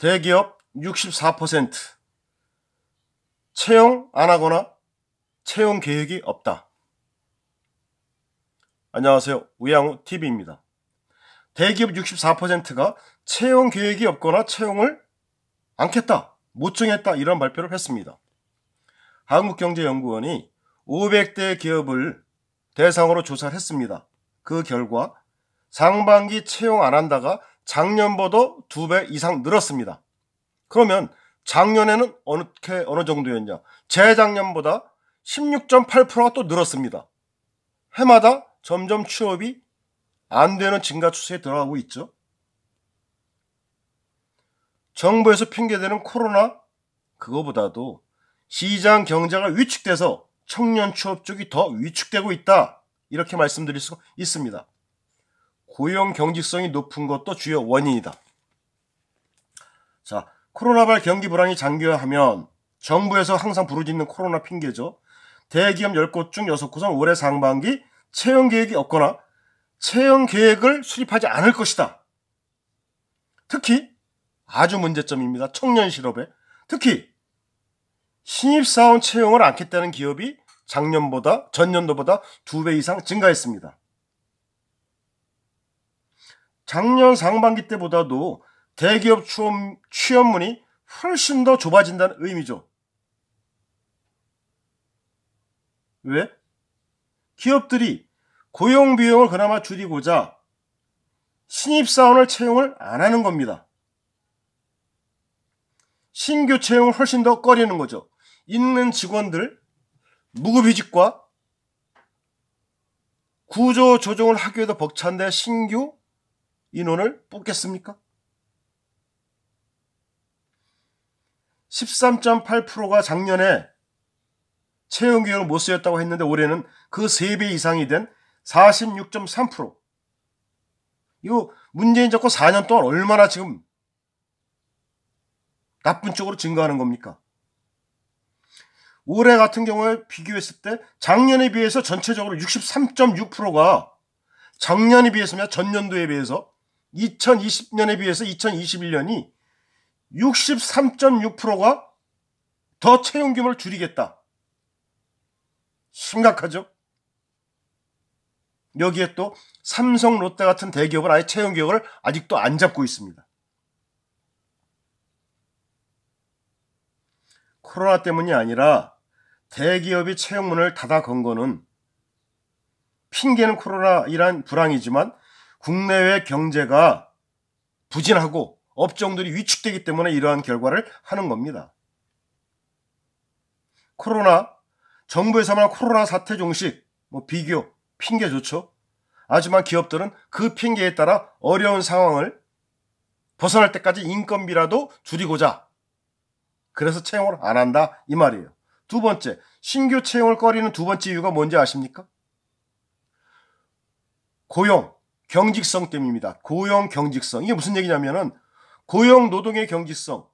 대기업 64%, 채용 안 하거나 채용 계획이 없다. 안녕하세요. 우양우 TV입니다. 대기업 64%가 채용 계획이 없거나 채용을 않겠다, 못 정했다 이런 발표를 했습니다. 한국경제연구원이 500대 기업을 대상으로 조사를 했습니다. 그 결과 상반기 채용 안 한다가 작년보다 두 배 이상 늘었습니다. 그러면 작년에는 어느게 어느 정도였냐? 재작년보다 16.8%가 또 늘었습니다. 해마다 점점 취업이 안 되는 증가 추세에 들어가고 있죠. 정부에서 핑계대는 코로나 그거보다도 시장 경제가 위축돼서 청년 취업 쪽이 더 위축되고 있다. 이렇게 말씀드릴 수 있습니다. 고용 경직성이 높은 것도 주요 원인이다. 자, 코로나발 경기 불황이 장기화하면 정부에서 항상 부르짖는 코로나 핑계죠. 대기업 10곳 중 6곳은 올해 상반기 채용 계획이 없거나 채용 계획을 수립하지 않을 것이다. 특히 아주 문제점입니다. 청년 실업에 특히 신입사원 채용을 안겠다는 기업이 작년보다 전년도보다 두 배 이상 증가했습니다. 작년 상반기 때보다도 대기업 취업, 문이 훨씬 더 좁아진다는 의미죠. 왜? 기업들이 고용 비용을 그나마 줄이고자 신입사원을 채용을 안 하는 겁니다. 신규 채용을 훨씬 더 꺼리는 거죠. 있는 직원들, 무급휴직과 구조 조정을 하기 에해서 벅찬데 신규 인원을 뽑겠습니까? 13.8%가 작년에 채용 계획을 못 쓰였다고 했는데 올해는 그 3배 이상이 된 46.3%. 이거 문재인 정권 4년 동안 얼마나 지금 나쁜 쪽으로 증가하는 겁니까? 올해 같은 경우에 비교했을 때 작년에 비해서 전체적으로 63.6%가 작년에 비해서냐 전년도에 비해서 2020년에 비해서 2021년이 63.6%가 더 채용 규모를 줄이겠다. 심각하죠? 여기에 또 삼성, 롯데 같은 대기업은 아예 채용 개혁을 아직도 안 잡고 있습니다. 코로나 때문이 아니라 대기업이 채용문을 닫아 건 거는 핑계는 코로나이란 불황이지만 국내외 경제가 부진하고 업종들이 위축되기 때문에 이러한 결과를 하는 겁니다. 코로나, 정부에서만 코로나 사태 종식, 뭐 비교, 핑계 좋죠. 하지만 기업들은 그 핑계에 따라 어려운 상황을 벗어날 때까지 인건비라도 줄이고자. 그래서 채용을 안 한다 이 말이에요. 두 번째, 신규 채용을 꺼리는 두 번째 이유가 뭔지 아십니까? 고용, 경직성 때문입니다. 고용 경직성. 이게 무슨 얘기냐면은 고용 노동의 경직성.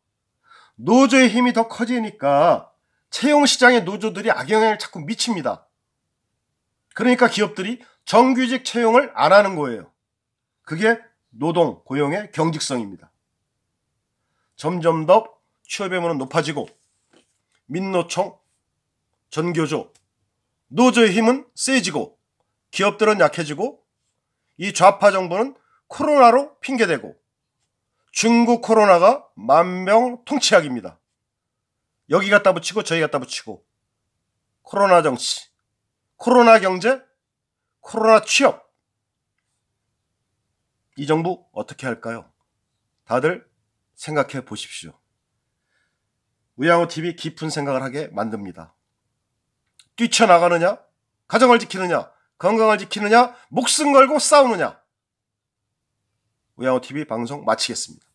노조의 힘이 더 커지니까 채용 시장의 노조들이 악영향을 자꾸 미칩니다. 그러니까 기업들이 정규직 채용을 안 하는 거예요. 그게 노동, 고용의 경직성입니다. 점점 더 취업의 문은 높아지고 민노총, 전교조, 노조의 힘은 세지고 기업들은 약해지고 이 좌파 정부는 코로나로 핑계대고 중국 코로나가 만병 통치약입니다. 여기 갖다 붙이고 저기 갖다 붙이고 코로나 정치, 코로나 경제, 코로나 취업. 이 정부 어떻게 할까요? 다들 생각해 보십시오. 우양호 TV 깊은 생각을 하게 만듭니다. 뛰쳐나가느냐? 가정을 지키느냐? 건강을 지키느냐, 목숨 걸고 싸우느냐. 우양호 TV 방송 마치겠습니다.